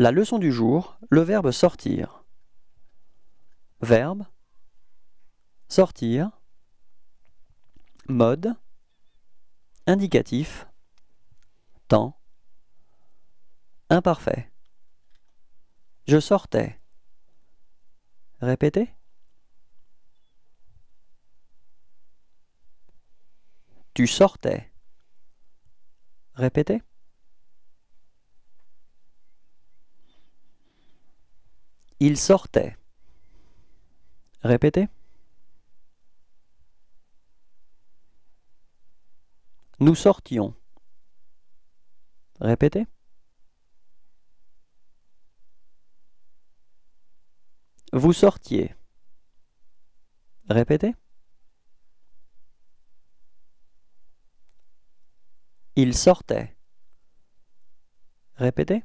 La leçon du jour, le verbe sortir. Verbe sortir mode indicatif temps imparfait. Je sortais. Répétez. Tu sortais. Répétez. Il sortait. Répétez. Nous sortions. Répétez. Vous sortiez. Répétez. Il sortait. Répétez.